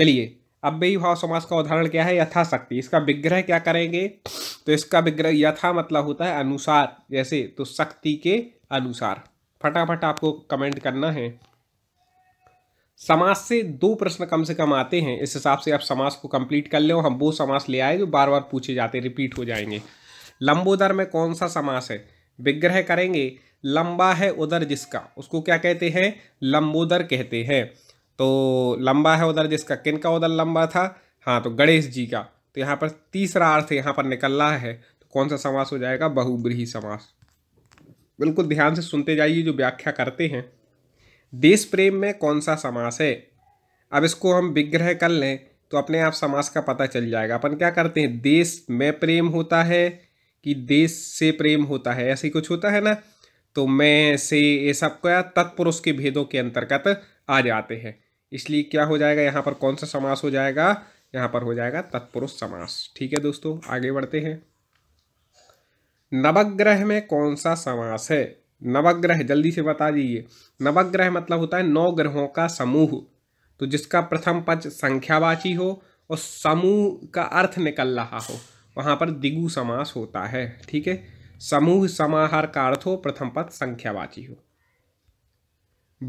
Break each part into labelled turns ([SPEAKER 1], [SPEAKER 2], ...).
[SPEAKER 1] चलिए अव्ययी भाव समास का उदाहरण क्या है यथाशक्ति इसका विग्रह क्या करेंगे तो इसका विग्रह यथा मतलब होता है अनुसार जैसे तो शक्ति के अनुसार फटाफट आपको कमेंट करना है समास से दो प्रश्न कम से कम आते हैं इस हिसाब से आप समास को कंप्लीट कर ले हम वो समास ले आए जो बार बार पूछे जाते हैं रिपीट हो जाएंगे लंबोदर में कौन सा समास है विग्रह करेंगे लंबा है उदर जिसका उसको क्या कहते हैं लंबोदर कहते हैं तो लंबा है उधर जिसका किन का उधर लंबा था हाँ तो गणेश जी का तो यहाँ पर तीसरा अर्थ यहाँ पर निकल रहा है तो कौन सा समास हो जाएगा बहुब्रीही समास बिल्कुल ध्यान से सुनते जाइए जो व्याख्या करते हैं देश प्रेम में कौन सा समास है अब इसको हम विग्रह कर लें तो अपने आप समास का पता चल जाएगा अपन क्या करते हैं देश में प्रेम होता है कि देश से प्रेम होता है ऐसे कुछ होता है ना तो मैं से ये सब का तत्पुरुष के भेदों के अंतर्गत आ जाते हैं इसलिए क्या हो जाएगा यहाँ पर कौन सा समास हो जाएगा यहाँ पर हो जाएगा तत्पुरुष समास ठीक है दोस्तों आगे बढ़ते हैं नवग्रह में कौन सा समास है नवग्रह जल्दी से बता दीजिए नवग्रह मतलब होता है नौ ग्रहों का समूह तो जिसका प्रथम पद संख्यावाची हो और समूह का अर्थ निकल रहा हो वहाँ पर दिगु समास होता है ठीक है समूह समाहार का अर्थ हो प्रथम पद संख्यावाची हो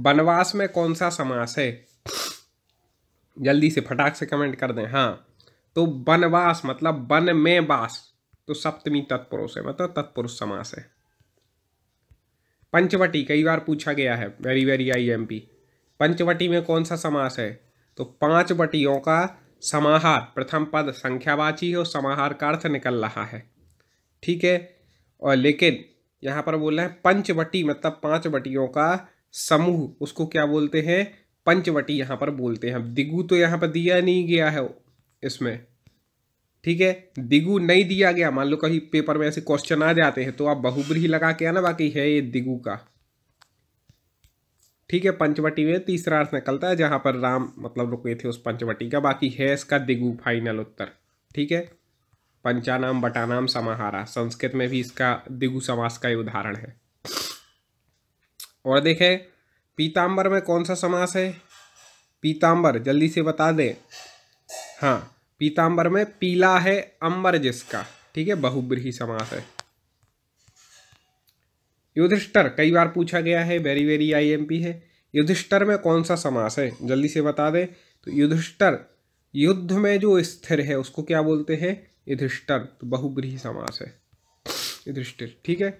[SPEAKER 1] वनवास में कौन सा समास है जल्दी से फटाक से कमेंट कर दें हाँ तो वनवास मतलब वन में वास तो सप्तमी तत्पुरुष है मतलब तत्पुरुष समास है पंचवटी कई बार पूछा गया है वेरी वेरी आई एम पी पंचवटी में कौन सा समास है तो पांच वटियों का समाहार प्रथम पद संख्यावाची और समाहार का अर्थ निकल रहा है ठीक है और लेकिन यहाँ पर बोल रहे हैं पंचवटी मतलब पांच वटियों का समूह उसको क्या बोलते हैं पंचवटी यहाँ पर बोलते हैं दिगु तो यहाँ पर दिया नहीं गया है इसमें ठीक है दिगु नहीं दिया गया मान लो कहीं पेपर में ऐसे क्वेश्चन आ जाते हैं तो आप बहुब्री लगा के आना बाकी है ये दिगु का ठीक है पंचवटी में तीसरा अर्थ निकलता है जहाँ पर राम मतलब रुके थे उस पंचवटी का बाकी है इसका दिगु फाइनल उत्तर ठीक है पंचानाम बटानाम समाहारा संस्कृत में भी इसका दिगु समास का उदाहरण है और देखें पीताम्बर में कौन सा समास है पीताम्बर जल्दी से बता दें हाँ पीताम्बर में पीला है अंबर जिसका ठीक है बहुब्रीही समास है युधिष्ठर कई बार पूछा गया है वेरी वेरी आईएमपी है युधिष्ठर में कौन सा समास है जल्दी से बता दें तो युधिष्ठर युद्ध में जो स्थिर है उसको क्या बोलते हैं युधिष्ठर तो बहुब्रीही समास है युधिष्ठिर ठीक है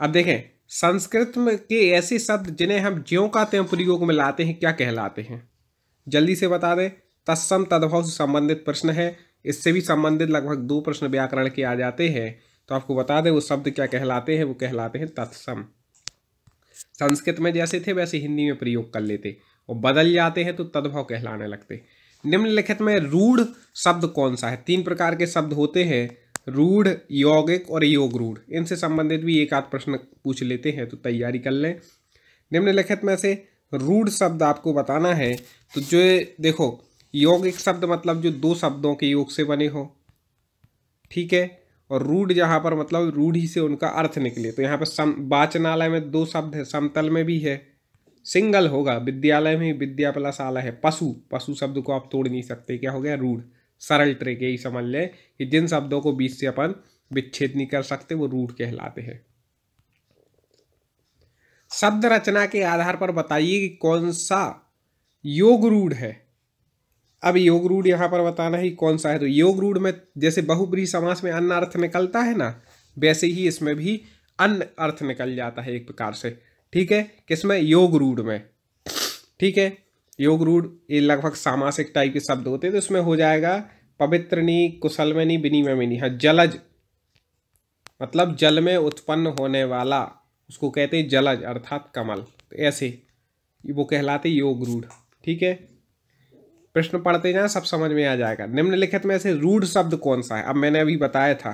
[SPEAKER 1] अब देखें संस्कृत में के ऐसे शब्द जिन्हें हम ज्यों का त्यों प्रयोग में लाते हैं क्या कहलाते हैं जल्दी से बता दें तत्सम तद्भव से संबंधित प्रश्न है इससे भी संबंधित लगभग दो प्रश्न व्याकरण के आ जाते हैं तो आपको बता दें वो शब्द क्या कहलाते हैं वो कहलाते हैं तत्सम संस्कृत में जैसे थे वैसे हिंदी में प्रयोग कर लेते और बदल जाते हैं तो तद्भव कहलाने लगते निम्नलिखित में रूढ़ शब्द कौन सा है तीन प्रकार के शब्द होते हैं रूढ़ यौगिक और योग रूढ़ इनसे संबंधित भी एक आध प्रश्न पूछ लेते हैं तो तैयारी कर लें निम्नलिखित में से रूढ़ शब्द आपको बताना है तो जो देखो यौगिक शब्द मतलब जो दो शब्दों के योग से बने हो ठीक है और रूढ़ जहाँ पर मतलब रूढ़ी से उनका अर्थ निकले तो यहाँ पर सम वाचनालय में दो शब्द है समतल में भी है सिंगल होगा विद्यालय में विद्या प्लस आला है पशु पशु शब्द को आप तोड़ नहीं सकते क्या हो गया रूढ़ सरल ट्रिक यही समझ लें कि जिन शब्दों को बीच से अपन विच्छेद नहीं कर सकते वो रूट कहलाते हैं शब्द रचना के आधार पर बताइए कि कौन सा योग रूढ़ है अब योग रूढ़ यहाँ पर बताना ही कौन सा है तो योग रूढ़ में जैसे बहुब्री समास में अन्य अर्थ निकलता है ना वैसे ही इसमें भी अन्य अर्थ निकल जाता है एक प्रकार से ठीक है किसमें योग रूढ़ में ठीक है योग रूढ़ ये लगभग सामासिक टाइप के शब्द होते हैं तो इसमें हो जाएगा पवित्रनी कुशलमनी विनिमयनी हाँ जलज मतलब जल में उत्पन्न होने वाला उसको कहते हैं जलज अर्थात कमल तो ऐसे वो कहलाते योग रूढ़ ठीक है प्रश्न पढ़ते जाए सब समझ में आ जाएगा निम्नलिखित में से रूढ़ शब्द कौन सा है अब मैंने अभी बताया था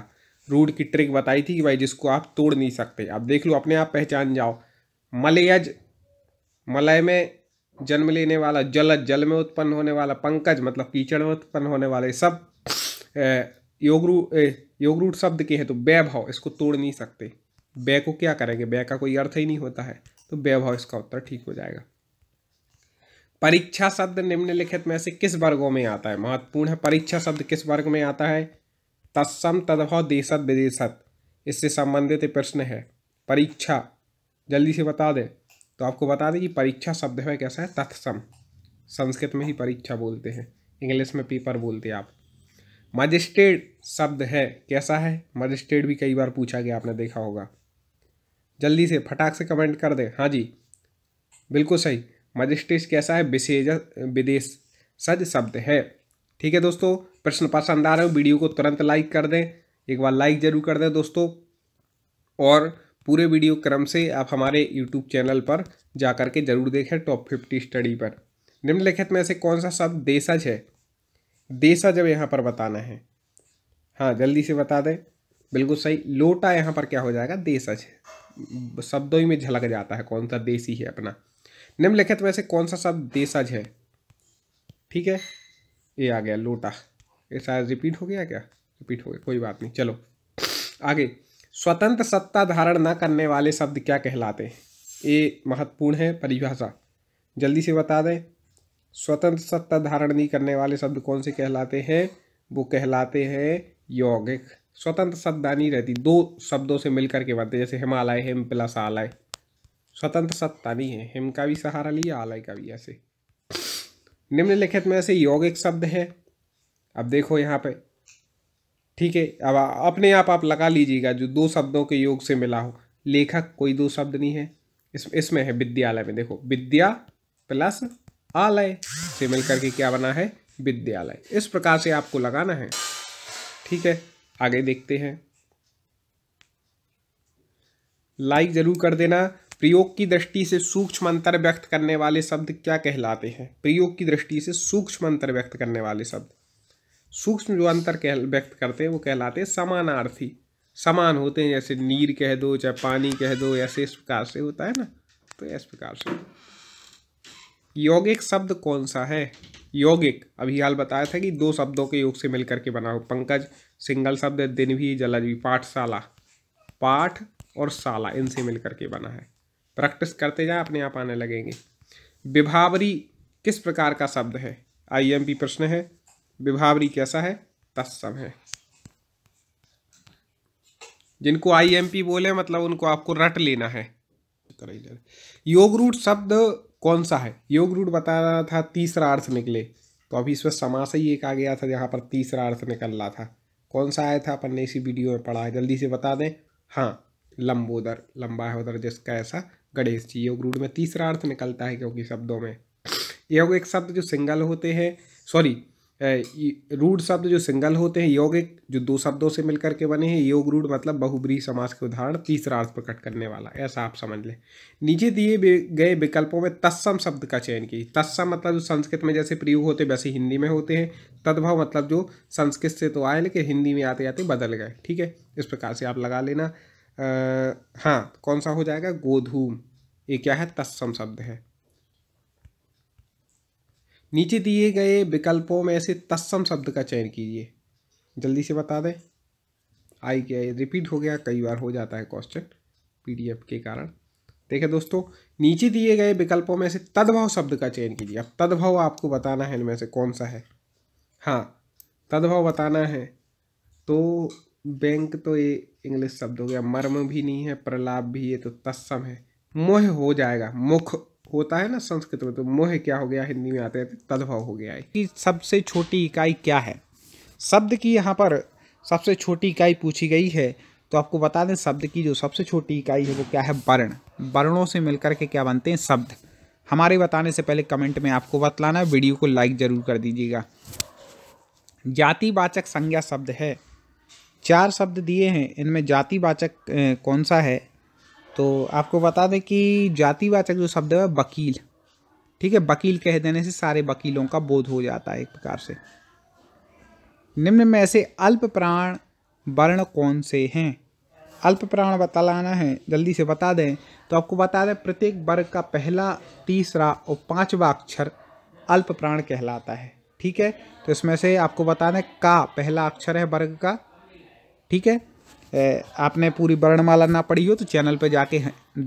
[SPEAKER 1] रूढ़ की ट्रिक बताई थी कि भाई जिसको आप तोड़ नहीं सकते आप देख लो अपने आप पहचान जाओ मलयज मलय में जन्म लेने वाला जलज जल में उत्पन्न होने वाला पंकज मतलब कीचड़ में उत्पन्न होने वाले सब योगरू योगरूट शब्द के हैं तो वैभव इसको तोड़ नहीं सकते बै को क्या करेंगे बै का कोई अर्थ ही नहीं होता है तो वैभव इसका उत्तर ठीक हो जाएगा परीक्षा शब्द निम्नलिखित में से किस वर्गों में आता है महत्वपूर्ण है परीक्षा शब्द किस वर्ग में आता है तत्सम तद्भव देशत विदेशत इससे संबंधित प्रश्न है परीक्षा जल्दी से बता दें तो आपको बता दें कि परीक्षा शब्द है कैसा है तत्सम संस्कृत में ही परीक्षा बोलते हैं इंग्लिश में पेपर बोलते हैं आप मजिस्ट्रेट शब्द है कैसा है मजिस्ट्रेट भी कई बार पूछा गया आपने देखा होगा जल्दी से फटाक से कमेंट कर दें हाँ जी बिल्कुल सही मजिस्ट्रेट कैसा है विशेष विदेश सज शब्द है ठीक है दोस्तों प्रश्न पसंद आ रहे हो वीडियो को तुरंत लाइक कर दें एक बार लाइक जरूर कर दें दोस्तों और पूरे वीडियो क्रम से आप हमारे यूट्यूब चैनल पर जा कर के जरूर देखें टॉप फिफ्टी स्टडी पर निम्नलिखित में से कौन सा शब्द देशज है देशज अब यहाँ पर बताना है हाँ जल्दी से बता दें बिल्कुल सही लोटा यहाँ पर क्या हो जाएगा देशज शब्दों ही में झलक जाता है कौन सा देसी है अपना निम्नलिखित में से कौन सा शब्द देशज है ठीक है ये आ गया लोटा ये शायद रिपीट हो गया क्या रिपीट हो गया कोई बात नहीं चलो आगे स्वतंत्र सत्ता धारण न करने वाले शब्द क्या कहलाते हैं ये महत्वपूर्ण है परिभाषा जल्दी से बता दें स्वतंत्र सत्ता धारण नहीं करने वाले शब्द कौन से कहलाते हैं वो कहलाते हैं यौगिक स्वतंत्र सत्ता नहीं रहती दो शब्दों से मिलकर के बनते जैसे हिमालय हिम प्लस आलय स्वतंत्र सत्ता नहीं है हिम का भी सहारा लिया आलय का भी ऐसे निम्नलिखित में ऐसे यौगिक शब्द है अब देखो यहाँ पे ठीक है अब अपने आप आप लगा लीजिएगा जो दो शब्दों के योग से मिला हो लेखक कोई दो शब्द नहीं है इस इसमें है विद्यालय में देखो विद्या प्लस आलय से मिलकर के क्या बना है विद्यालय इस प्रकार से आपको लगाना है ठीक है आगे देखते हैं लाइक जरूर कर देना प्रयोग की दृष्टि से सूक्ष्म अंतर व्यक्त करने वाले शब्द क्या कहलाते हैं प्रयोग की दृष्टि से सूक्ष्म अंतर व्यक्त करने वाले शब्द सूक्ष्म जो अंतर कह व्यक्त करते हैं वो कहलाते हैं समानार्थी समान होते हैं जैसे नीर कह दो चाहे पानी कह दो ऐसे इस प्रकार से होता है ना तो इस प्रकार से यौगिक शब्द कौन सा है यौगिक अभी हाल बताया था कि दो शब्दों के योग से मिलकर के बना हो पंकज सिंगल शब्द है दिन भी जलज भी पाठशाला पाठ और शाला इनसे मिलकर के बना है प्रैक्टिस करते जाए अपने आप आने लगेंगे विभावरी किस प्रकार का शब्द है आईएमपी प्रश्न है विभावरी कैसा है तत्सम है जिनको आईएमपी बोले मतलब उनको आपको रट लेना है योग रूट शब्द कौन सा है योग रूट बता रहा था तीसरा अर्थ निकले तो अभी इसमें समास ही एक आ गया था जहाँ पर तीसरा अर्थ निकल रहा था कौन सा आया था अपन ने इसी वीडियो में पढ़ा है जल्दी से बता दें हाँ लंबोदर लंबा है उधर जिसका ऐसा गणेश जी योग रूट में तीसरा अर्थ निकलता है क्योंकि शब्दों में योग एक शब्द जो सिंगल होते हैं सॉरी रूढ़ शब्द जो सिंगल होते हैं यौगिक जो दो शब्दों से मिलकर के बने हैं योग रूढ़ मतलब बहुब्री समाज के उदाहरण तीसरा अर्थ प्रकट करने वाला ऐसा आप समझ लें नीचे दिए गए विकल्पों में तत्सम शब्द का चयन की तत्सम मतलब जो संस्कृत में जैसे प्रयोग होते वैसे हिंदी में होते हैं तद्भव मतलब जो संस्कृत से तो आए लेकिन हिंदी में आते आते बदल गए ठीक है इस प्रकार से आप लगा लेना हाँ कौन सा हो जाएगा गोधूम ये क्या है तत्सम शब्द है नीचे दिए गए विकल्पों में से तत्सम शब्द का चयन कीजिए जल्दी से बता दें आई क्या रिपीट हो गया कई बार हो जाता है क्वेश्चन पीडीएफ के कारण देखिए दोस्तों नीचे दिए गए विकल्पों में से तद्भव शब्द का चयन कीजिए अब तद्भव आपको बताना है इनमें से कौन सा है हाँ तद्भव बताना है तो बैंक तो ये इंग्लिश शब्द हो गया मर्म भी नहीं है प्रलाप भी ये तो तत्सम है मोह हो जाएगा मुख होता है ना संस्कृत में तो मोह क्या हो गया हिंदी में आते हैं तद्भव हो गया है कि सबसे छोटी इकाई क्या है शब्द की यहाँ पर सबसे छोटी इकाई पूछी गई है तो आपको बता दें शब्द की जो सबसे छोटी इकाई है वो क्या है वर्ण वर्णों से मिलकर के क्या बनते हैं शब्द हमारे बताने से पहले कमेंट में आपको बतलाना वीडियो को लाइक ज़रूर कर दीजिएगा जातिवाचक संज्ञा शब्द है चार शब्द दिए हैं इनमें जातिवाचक कौन सा है तो आपको बता दें कि जातिवाचक जो शब्द है वकील ठीक है वकील कह देने से सारे वकीलों का बोध हो जाता है एक प्रकार से निम्न में ऐसे अल्प प्राण वर्ण कौन से हैं अल्प प्राण बतलाना है जल्दी से बता दें तो आपको बता दें प्रत्येक वर्ग का पहला तीसरा और पांचवा अक्षर अल्प प्राण कहलाता है ठीक है तो इसमें से आपको बता दें का पहला अक्षर है वर्ग का ठीक है आपने पूरी वर्णमाला ना पढ़ी हो तो चैनल पर जाके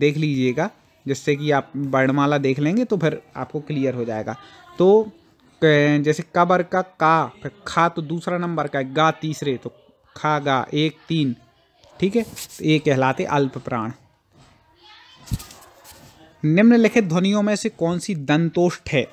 [SPEAKER 1] देख लीजिएगा जिससे कि आप वर्णमाला देख लेंगे तो फिर आपको क्लियर हो जाएगा तो जैसे कबर का का फिर खा तो दूसरा नंबर का गा तीसरे तो खा गा एक तीन ठीक है तो ये कहलाते अल्प प्राण निम्नलिखित ध्वनियों में से कौन सी दंतोष्ठ है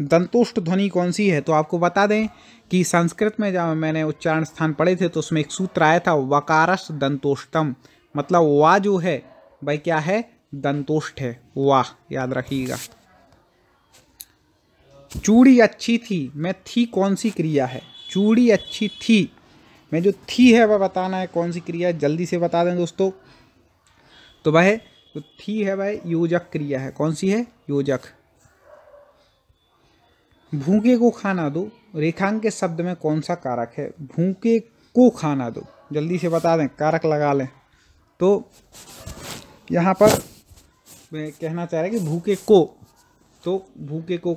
[SPEAKER 1] दंतुष्ट ध्वनि कौन सी है तो आपको बता दें कि संस्कृत में जब मैंने उच्चारण स्थान पढ़े थे तो उसमें एक सूत्र आया था वकारस दंतोष्टम मतलब वा जो है भाई क्या है दंतोष्ट है वाह याद रखिएगा चूड़ी अच्छी थी मैं थी कौन सी क्रिया है चूड़ी अच्छी थी मैं जो थी है वह बताना है कौन सी क्रिया जल्दी से बता दें दोस्तों तो वह तो थी है वह योजक क्रिया है कौन सी है योजक भूखे को खाना दो रेखांक के शब्द में कौन सा कारक है भूखे को खाना दो जल्दी से बता दें कारक लगा लें तो यहाँ पर मैं कहना चाह रहा कि भूखे को तो भूखे को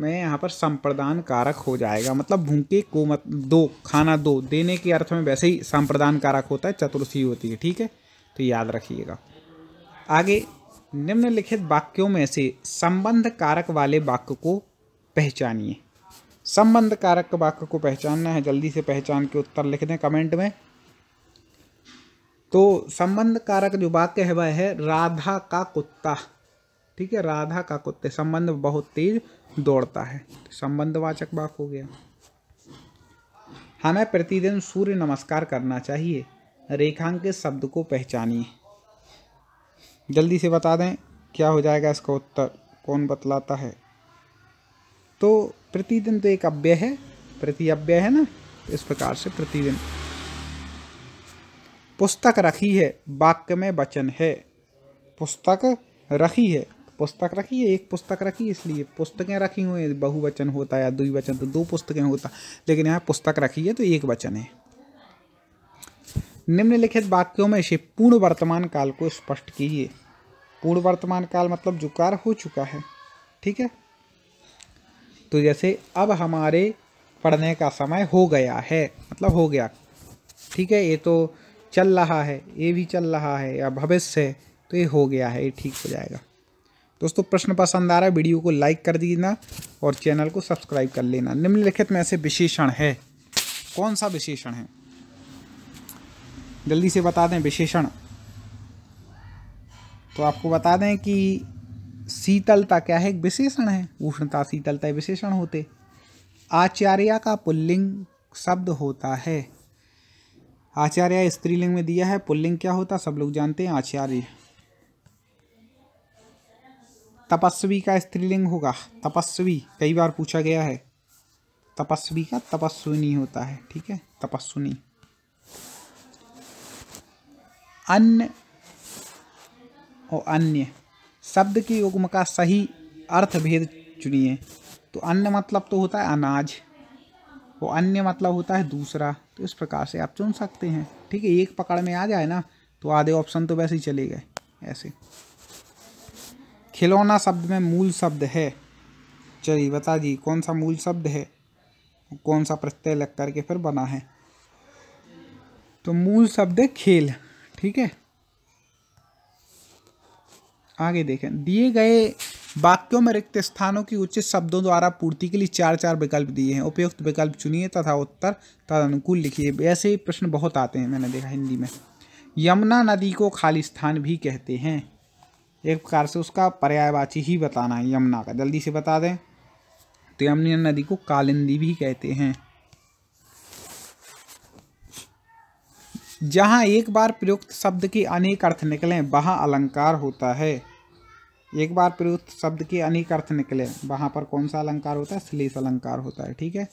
[SPEAKER 1] में यहाँ पर संप्रदान कारक हो जाएगा मतलब भूखे को मत दो खाना दो देने के अर्थ में वैसे ही संप्रदान कारक होता है चतुर्थी होती है ठीक है तो याद रखिएगा आगे निम्नलिखित वाक्यों में से संबंध कारक वाले वाक्य को पहचानिए संबंध कारक वाक्य को पहचानना है जल्दी से पहचान के उत्तर लिख दें कमेंट में तो संबंध कारक जो वाक्य है वह है राधा का कुत्ता ठीक है राधा का कुत्ते संबंध बहुत तेज दौड़ता है संबंधवाचक वाक हो गया हमें प्रतिदिन सूर्य नमस्कार करना चाहिए रेखांकित शब्द को पहचानिए जल्दी से बता दें क्या हो जाएगा इसका उत्तर कौन बतलाता है तो प्रतिदिन तो एक अव्यय है प्रति अव्यय है ना इस प्रकार से प्रतिदिन पुस्तक रखी है वाक्य में वचन है पुस्तक रखी है पुस्तक रखी है एक पुस्तक रखी इसलिए पुस्तकें रखी हुई है बहुवचन होता है या द्विवचन तो दो पुस्तकें होता लेकिन यहाँ पुस्तक रखी है तो एक वचन है निम्नलिखित वाक्यों में से पूर्ण वर्तमान काल को स्पष्ट कीजिए पूर्ण वर्तमान काल मतलब जुकार हो चुका है ठीक है तो जैसे अब हमारे पढ़ने का समय हो गया है मतलब हो गया ठीक है ये तो चल रहा है ये भी चल रहा है या भविष्य है तो ये हो गया है ये ठीक हो जाएगा दोस्तों प्रश्न पसंद आ रहा है वीडियो को लाइक कर देना और चैनल को सब्सक्राइब कर लेना निम्नलिखित में से विशेषण है कौन सा विशेषण है जल्दी से बता दें विशेषण तो आपको बता दें कि शीतलता क्या है एक विशेषण है उष्णता शीतलता विशेषण होते आचार्य का पुल्लिंग शब्द होता है आचार्य स्त्रीलिंग में दिया है पुल्लिंग क्या होता सब लोग जानते हैं आचार्य तपस्वी का स्त्रीलिंग होगा तपस्वी कई बार पूछा गया है तपस्वी का तपस्विनी होता है ठीक है तपस्विनी अन्य और अन्य शब्द के युग्म का सही अर्थ भेद चुनिए तो अन्य मतलब तो होता है अनाज और अन्य मतलब होता है दूसरा तो इस प्रकार से आप चुन सकते हैं ठीक है एक पकड़ में आ जाए ना तो आधे ऑप्शन तो वैसे ही चले गए ऐसे खिलौना शब्द में मूल शब्द है चलिए बता दी कौन सा मूल शब्द है कौन सा प्रत्यय लग करके फिर बना है तो मूल शब्द है खेल ठीक है आगे देखें दिए गए वाक्यों में रिक्त स्थानों की उचित शब्दों द्वारा पूर्ति के लिए चार चार विकल्प दिए हैं उपयुक्त विकल्प चुनिए तथा उत्तर तदनुकूल लिखिए ऐसे ही प्रश्न बहुत आते हैं मैंने देखा हिंदी में यमुना नदी को खाली स्थान भी कहते हैं एक प्रकार से उसका पर्यायवाची ही बताना है यमुना का जल्दी से बता दें तो यमुना नदी को कालिंदी भी कहते हैं जहाँ एक बार प्रयुक्त शब्द के अनेक अर्थ निकलें वहाँ अलंकार होता है एक बार प्रयुक्त शब्द के अनेक अर्थ निकले वहाँ पर कौन सा अलंकार होता है श्लेष अलंकार होता है ठीक है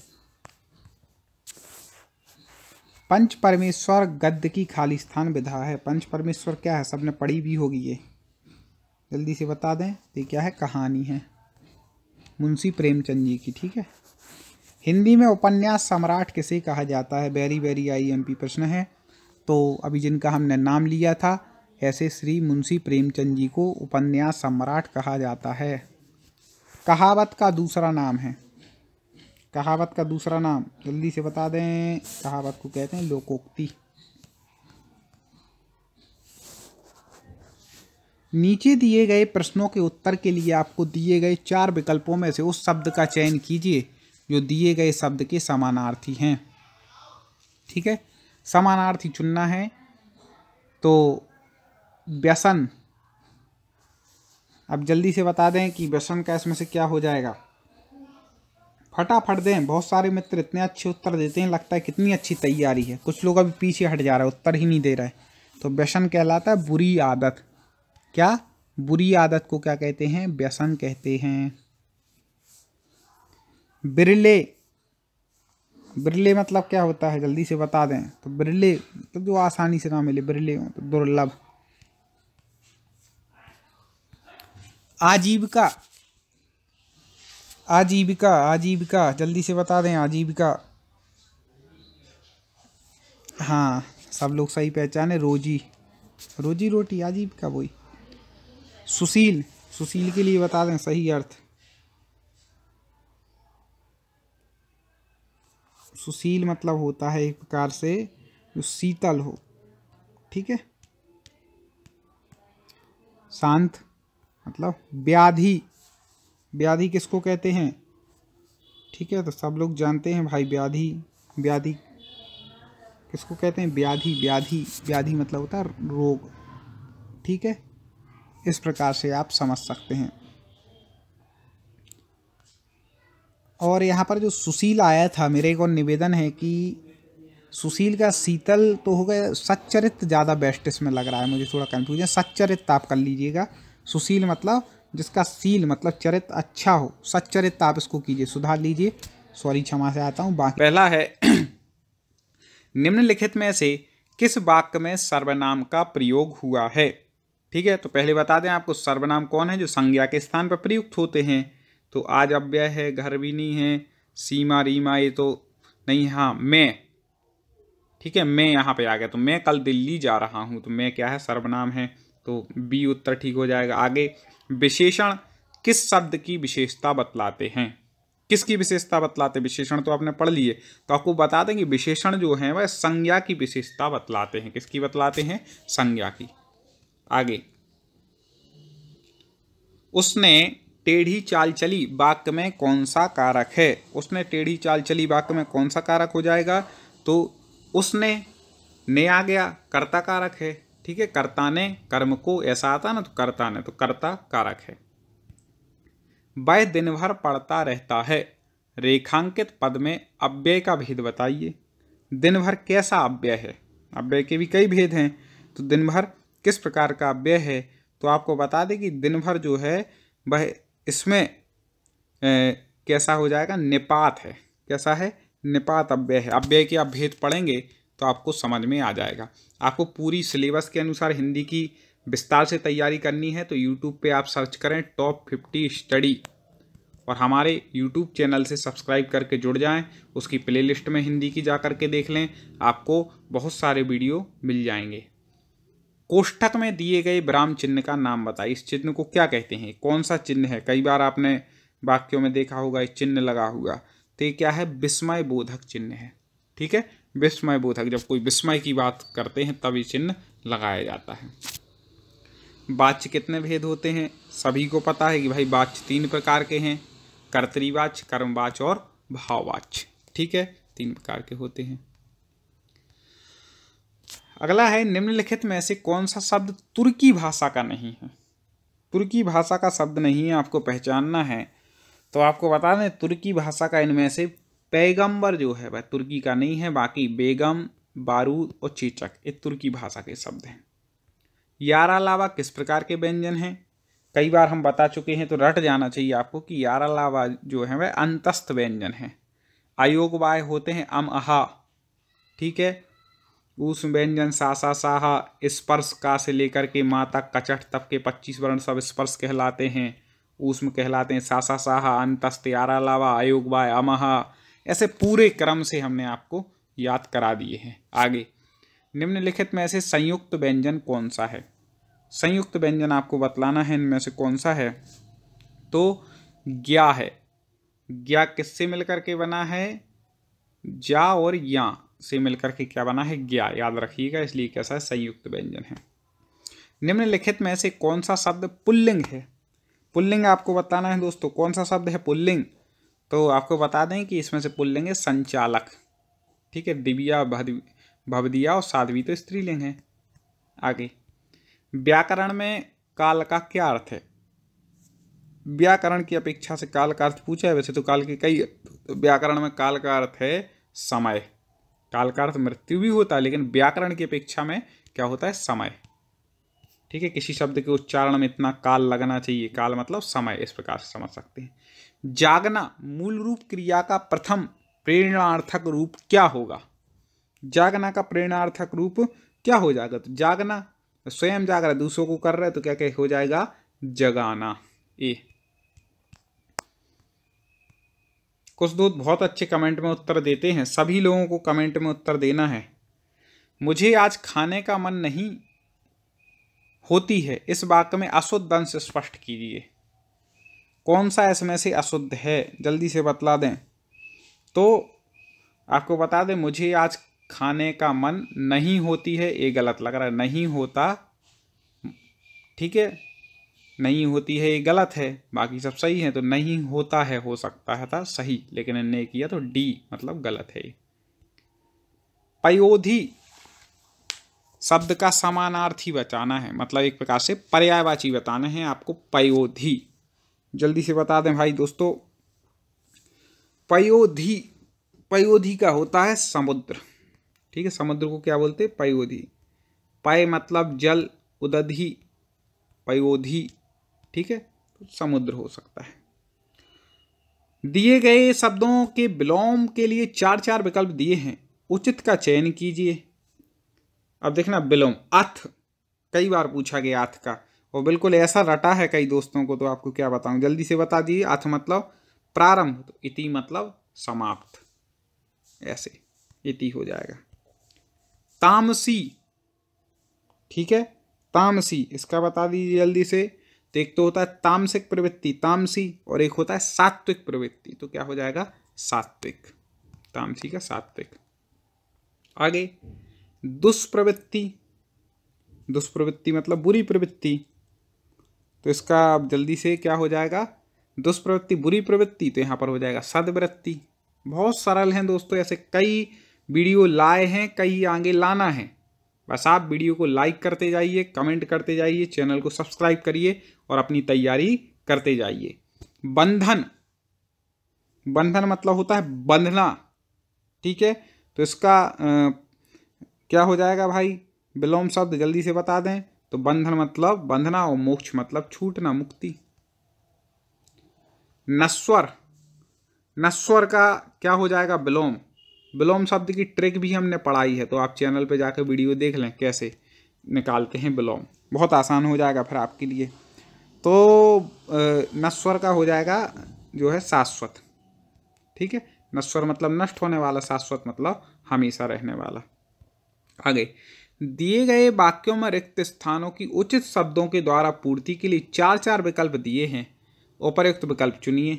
[SPEAKER 1] पंच परमेश्वर गद्य की खाली स्थान विधा है पंच परमेश्वर क्या है सबने पढ़ी भी होगी ये जल्दी से बता दें ये क्या है कहानी है मुंशी प्रेमचंद जी की ठीक है हिंदी में उपन्यास सम्राट किसे कहा जाता है बैरी वेरी आई एम पी प्रश्न है तो अभी जिनका हमने नाम लिया था ऐसे श्री मुंशी प्रेमचंद जी को उपन्यास सम्राट कहा जाता है कहावत का दूसरा नाम है कहावत का दूसरा नाम जल्दी से बता दें कहावत को कहते हैं लोकोक्ति नीचे दिए गए प्रश्नों के उत्तर के लिए आपको दिए गए चार विकल्पों में से उस शब्द का चयन कीजिए जो दिए गए शब्द के समानार्थी हैं ठीक है समानार्थी चुनना है तो व्यसन अब जल्दी से बता दें कि व्यसन का इसमें से क्या हो जाएगा फटाफट दें बहुत सारे मित्र इतने अच्छे उत्तर देते हैं लगता है कितनी अच्छी तैयारी है कुछ लोग अभी पीछे हट जा रहे हैं उत्तर ही नहीं दे रहे तो व्यसन कहलाता है बुरी आदत क्या बुरी आदत को क्या कहते हैं व्यसन कहते हैं बिरले बिरले मतलब क्या होता है जल्दी से बता दें तो बिरले मतलब तो जो आसानी से ना मिले बिरले तो दुर्लभ आजीविका आजीविका आजीविका जल्दी से बता दें आजीविका हाँ सब लोग सही पहचाने रोजी रोजी रोटी आजीविका वही सुशील सुशील के लिए बता दें सही अर्थ सुशील मतलब होता है एक प्रकार से जो शीतल हो ठीक है शांत मतलब व्याधि व्याधि किसको कहते हैं ठीक है तो सब लोग जानते हैं भाई व्याधि व्याधि किसको कहते हैं व्याधि व्याधि व्याधि मतलब होता है रोग ठीक है इस प्रकार से आप समझ सकते हैं और यहाँ पर जो सुशील आया था मेरे को निवेदन है कि सुशील का शीतल तो हो गया सच्चरित ज़्यादा बेस्ट इसमें लग रहा है मुझे थोड़ा कन्फ्यूजन सच्चरित आप कर लीजिएगा सुशील मतलब जिसका सील मतलब चरित्र अच्छा हो सच्चरित्र आप इसको कीजिए सुधार लीजिए सॉरी क्षमा से आता हूँ बाकी पहला है निम्नलिखित में से किस वाक्य में सर्वनाम का प्रयोग हुआ है ठीक है तो पहले बता दें आपको सर्वनाम कौन है जो संज्ञा के स्थान पर प्रयुक्त होते हैं तो आज अव्यय है घर भी नहीं है सीमा रीमा ये तो नहीं हाँ मैं ठीक है मैं यहाँ पे आ गया तो मैं कल दिल्ली जा रहा हूँ तो मैं क्या है सर्वनाम है तो बी उत्तर ठीक हो जाएगा आगे विशेषण किस शब्द की विशेषता बतलाते हैं किसकी विशेषता बतलाते विशेषण तो आपने पढ़ लिए तो आपको बता दें कि विशेषण जो है वह संज्ञा की विशेषता बतलाते हैं किसकी बतलाते हैं संज्ञा की आगे उसने टेढ़ी चाल चली वाक्य में कौन सा कारक है उसने टेढ़ी चाल चली वाक्य में कौन सा कारक हो जाएगा तो उसने ने आ गया कर्ता कारक है ठीक है कर्ता ने कर्म को ऐसा आता ना तो कर्ता ने तो कर्ता कारक है वह दिन भर पढ़ता रहता है रेखांकित पद में अव्यय का भेद बताइए दिन भर कैसा अव्यय है अव्यय के भी कई भेद हैं तो दिन भर किस प्रकार का अव्यय है तो आपको बता दें कि दिन भर जो है वह इसमें ए, कैसा हो जाएगा निपात है कैसा है निपात अव्यय है अव्यय के आप भेद पढ़ेंगे तो आपको समझ में आ जाएगा आपको पूरी सिलेबस के अनुसार हिंदी की विस्तार से तैयारी करनी है तो यूट्यूब पे आप सर्च करें टॉप फिफ्टी स्टडी और हमारे यूट्यूब चैनल से सब्सक्राइब करके जुड़ जाएं उसकी प्लेलिस्ट में हिंदी की जा करके देख लें आपको बहुत सारे वीडियो मिल जाएंगे कोष्ठक में दिए गए ब्राम चिन्ह का नाम बताएं इस चिन्ह को क्या कहते हैं कौन सा चिन्ह है कई बार आपने वाक्यों में देखा होगा इस चिन्ह लगा हुआ तो ये क्या है विस्मय बोधक चिन्ह है ठीक है विस्मय बोधक जब कोई विस्मय की बात करते हैं तब ये चिन्ह लगाया जाता है वाच्य कितने भेद होते हैं सभी को पता है कि भाई वाच्य तीन प्रकार के हैं कर्तवाच्य कर्मवाच्य और भाववाच्य ठीक है तीन प्रकार के होते हैं अगला है निम्नलिखित में से कौन सा शब्द तुर्की भाषा का नहीं है तुर्की भाषा का शब्द नहीं है आपको पहचानना है तो आपको बता दें तुर्की भाषा का इनमें से पैगंबर जो है वह तुर्की का नहीं है बाकी बेगम बारूद और चीचक ये तुर्की भाषा के शब्द हैं यार अलावा किस प्रकार के व्यंजन हैं कई बार हम बता चुके हैं तो रट जाना चाहिए आपको कि यार अलावा जो है वह अंतस्थ व्यंजन है अयोग वाय होते हैं अम अहा ठीक है उस व्यंजन सासा साहा स्पर्श का से लेकर के माता कचट तप के पच्चीस वर्ण सब स्पर्श कहलाते हैं ऊष्म कहलाते हैं सासा साहा अंतस्त यारालावा वाय अमहा ऐसे पूरे क्रम से हमने आपको याद करा दिए हैं आगे निम्नलिखित में से संयुक्त व्यंजन कौन सा है संयुक्त व्यंजन आपको बतलाना है इनमें से कौन सा है तो ज्ञा है ज्ञा किससे मिलकर के बना है जा और या से मिलकर के क्या बना है ज्ञा याद रखिएगा इसलिए कैसा है संयुक्त व्यंजन है निम्नलिखित में से कौन सा शब्द पुल्लिंग है पुल्लिंग आपको बताना है दोस्तों कौन सा शब्द है पुल्लिंग तो आपको बता दें कि इसमें से पुल लेंगे संचालक ठीक है दिव्या भवदिया और साध्वी तो स्त्रीलिंग है आगे व्याकरण में काल का क्या अर्थ है व्याकरण की अपेक्षा से काल का अर्थ पूछा है वैसे तो काल के कई व्याकरण में काल का अर्थ है समय काल का अर्थ मृत्यु भी होता है लेकिन व्याकरण की अपेक्षा में क्या होता है समय ठीक है किसी शब्द के उच्चारण में इतना काल लगना चाहिए काल मतलब समय इस प्रकार से समझ सकते हैं जागना मूल रूप क्रिया का प्रथम प्रेरणार्थक रूप क्या होगा जागना का प्रेरणार्थक रूप क्या हो जाएगा तो जागना स्वयं जाग रहा है दूसरों को कर रहा है तो क्या क्या हो जाएगा जगाना ए कुछ दोस्त बहुत अच्छे कमेंट में उत्तर देते हैं सभी लोगों को कमेंट में उत्तर देना है मुझे आज खाने का मन नहीं होती है इस वाक्य में अशुद्ध अंश स्पष्ट कीजिए कौन सा इसमें से अशुद्ध है जल्दी से बतला दें तो आपको बता दें मुझे आज खाने का मन नहीं होती है ये गलत लग रहा है नहीं होता ठीक है नहीं होती है ये गलत है बाकी सब सही है तो नहीं होता है हो सकता है था सही लेकिन इनने किया तो डी मतलब गलत है पयोधि शब्द का समानार्थी बचाना है मतलब एक प्रकार से पर्यायवाची बताना है आपको पयोधि जल्दी से बता दें भाई दोस्तों पयोधी पयोधी का होता है समुद्र ठीक है समुद्र को क्या बोलते हैं पयोधी पय मतलब जल उदधि पयोधि ठीक है तो समुद्र हो सकता है दिए गए शब्दों के विलोम के लिए चार चार विकल्प दिए हैं उचित का चयन कीजिए अब देखना विलोम अथ कई बार पूछा गया अथ का और बिल्कुल ऐसा रटा है कई दोस्तों को तो आपको क्या बताऊं जल्दी से बता दीजिए अथ मतलब प्रारंभ तो इति मतलब समाप्त ऐसे इति हो जाएगा तामसी ठीक है तामसी इसका बता दीजिए जल्दी से तो एक तो होता है तामसिक प्रवृत्ति तामसी और एक होता है सात्विक प्रवृत्ति तो क्या हो जाएगा सात्विक तामसी का सात्विक आगे दुष्प्रवृत्ति दुष्प्रवृत्ति मतलब बुरी प्रवृत्ति तो इसका अब जल्दी से क्या हो जाएगा दुष्प्रवृत्ति बुरी प्रवृत्ति तो यहाँ पर हो जाएगा सदवृत्ति बहुत सरल हैं दोस्तों ऐसे कई वीडियो लाए हैं कई आगे लाना है बस आप वीडियो को लाइक करते जाइए कमेंट करते जाइए चैनल को सब्सक्राइब करिए और अपनी तैयारी करते जाइए बंधन बंधन मतलब होता है बंधना ठीक है तो इसका आ, क्या हो जाएगा भाई विलोम शब्द जल्दी से बता दें तो बंधन मतलब बंधना और मोक्ष मतलब छूटना मुक्ति नस्वर नस्वर का क्या हो जाएगा विलोम विलोम शब्द की ट्रिक भी हमने पढ़ाई है तो आप चैनल पे जाकर वीडियो देख लें कैसे निकालते हैं विलोम बहुत आसान हो जाएगा फिर आपके लिए तो नस्वर का हो जाएगा जो है शाश्वत ठीक है नश्वर मतलब नष्ट होने वाला शाश्वत मतलब हमेशा रहने वाला आगे दिए गए वाक्यों में रिक्त स्थानों की उचित शब्दों के द्वारा पूर्ति के लिए चार चार विकल्प दिए हैं उपरयुक्त विकल्प चुनिए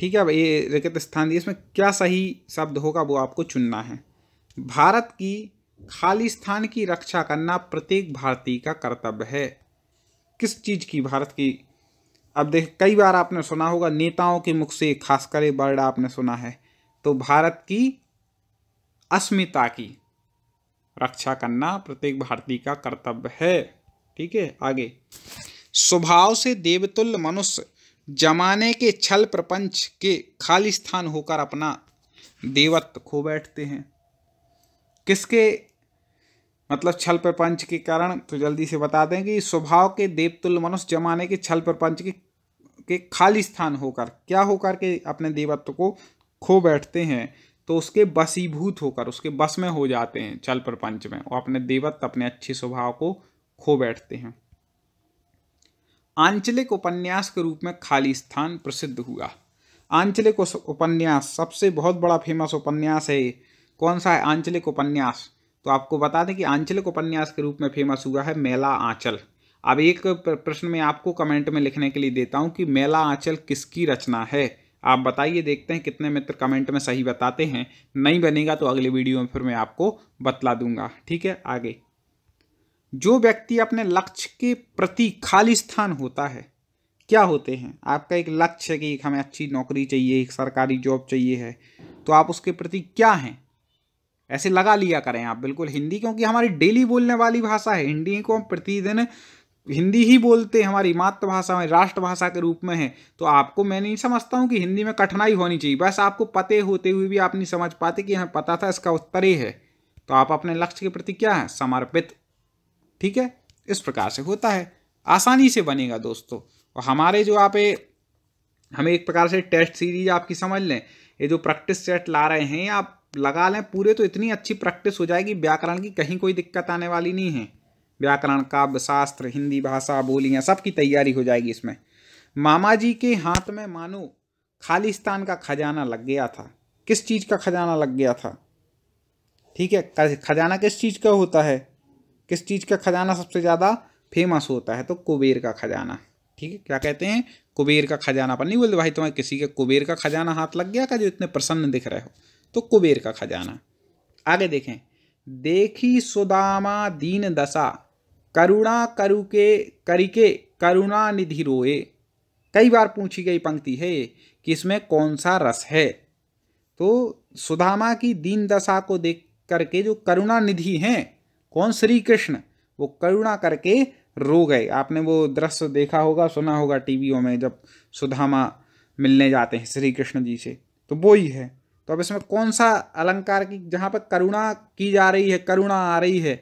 [SPEAKER 1] ठीक है ये रिक्त स्थान दिए इसमें क्या सही शब्द होगा वो आपको चुनना है भारत की खाली स्थान की रक्षा करना प्रत्येक भारतीय का कर्तव्य है किस चीज़ की भारत की अब देख कई बार आपने सुना होगा नेताओं के मुख से खासकर वर्ड आपने सुना है तो भारत की अस्मिता की रक्षा करना प्रत्येक भारतीय का कर्तव्य है ठीक है आगे स्वभाव से देवतुल्य मनुष्य जमाने के छल प्रपंच के खाली स्थान होकर अपना देवत्व खो बैठते हैं किसके मतलब छल प्रपंच के कारण तो जल्दी से बता दें कि स्वभाव के देवतुल्य मनुष्य जमाने के छल प्रपंच के के खाली स्थान होकर क्या होकर के अपने देवत्व को खो बैठते हैं तो उसके बसीभूत होकर उसके बस में हो जाते हैं चल प्रपंच में और अपने देवत्व अपने अच्छे स्वभाव को खो बैठते हैं आंचलिक उपन्यास के रूप में खाली स्थान प्रसिद्ध हुआ आंचलिक उपन्यास सबसे बहुत बड़ा फेमस उपन्यास है कौन सा है आंचलिक उपन्यास तो आपको बता दें कि आंचलिक उपन्यास के रूप में फेमस हुआ है मेला आंचल अब एक प्रश्न में आपको कमेंट में लिखने के लिए देता हूँ कि मेला आंचल किसकी रचना है आप बताइए देखते हैं कितने मित्र कमेंट में सही बताते हैं नहीं बनेगा तो अगले वीडियो में फिर मैं आपको बतला दूंगा ठीक है आगे जो व्यक्ति अपने लक्ष्य के प्रति खाली स्थान होता है क्या होते हैं आपका एक लक्ष्य है कि एक हमें अच्छी नौकरी चाहिए एक सरकारी जॉब चाहिए है तो आप उसके प्रति क्या हैं ऐसे लगा लिया करें आप बिल्कुल हिंदी क्योंकि हमारी डेली बोलने वाली भाषा है हिंदी को हम प्रतिदिन हिंदी ही बोलते हैं हमारी मातृभाषा में राष्ट्रभाषा के रूप में है तो आपको मैं नहीं समझता हूँ कि हिंदी में कठिनाई होनी चाहिए बस आपको पते होते हुए भी आप नहीं समझ पाते कि हमें पता था इसका उत्तर ही है तो आप अपने लक्ष्य के प्रति क्या है समर्पित ठीक है इस प्रकार से होता है आसानी से बनेगा दोस्तों और हमारे जो आप हमें एक प्रकार से टेस्ट सीरीज आपकी समझ लें ये जो प्रैक्टिस सेट ला रहे हैं आप लगा लें पूरे तो इतनी अच्छी प्रैक्टिस हो जाएगी व्याकरण की कहीं कोई दिक्कत आने वाली नहीं है व्याकरण काव्य शास्त्र हिंदी भाषा बोलियाँ सबकी तैयारी हो जाएगी इसमें मामा जी के हाथ में मानो खालिस्तान का खजाना लग गया था किस चीज़ का खजाना लग गया था ठीक है खजाना किस चीज़ का होता है किस चीज़ का खजाना सबसे ज़्यादा फेमस होता है तो कुबेर का खजाना ठीक है क्या कहते हैं कुबेर का खजाना पर नहीं बोलते भाई तुम्हें किसी के कुबेर का खजाना हाथ लग गया का जो इतने प्रसन्न दिख रहे हो तो कुबेर का खजाना आगे देखें देखी सुदामा दीन दशा करुणा के करिके करुणा निधि रोए कई बार पूछी गई पंक्ति है कि इसमें कौन सा रस है तो सुधामा की दीन दशा को देख करके जो करुणा निधि हैं कौन श्री कृष्ण वो करुणा करके रो गए आपने वो दृश्य देखा होगा सुना होगा टीवीओं में जब सुधामा मिलने जाते हैं श्री कृष्ण जी से तो वो ही है तो अब इसमें कौन सा अलंकार की जहाँ पर करुणा की जा रही है करुणा आ रही है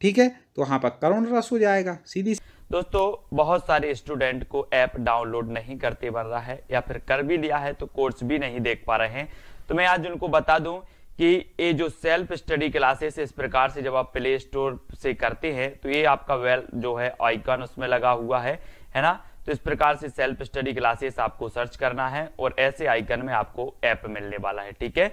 [SPEAKER 1] ठीक है तो वहाँ पर करुण रस हो जाएगा सीधी
[SPEAKER 2] दोस्तों बहुत सारे स्टूडेंट को ऐप डाउनलोड नहीं करते बन रहा है या फिर कर भी लिया है तो कोर्स भी नहीं देख पा रहे हैं तो मैं आज उनको बता दूं कि ये जो सेल्फ स्टडी क्लासेस इस प्रकार से जब आप प्ले स्टोर से करते हैं तो ये आपका वेल जो है आइकन उसमें लगा हुआ है है ना तो इस प्रकार से सेल्फ स्टडी क्लासेस आपको सर्च करना है और ऐसे आइकन में आपको ऐप मिलने वाला है ठीक है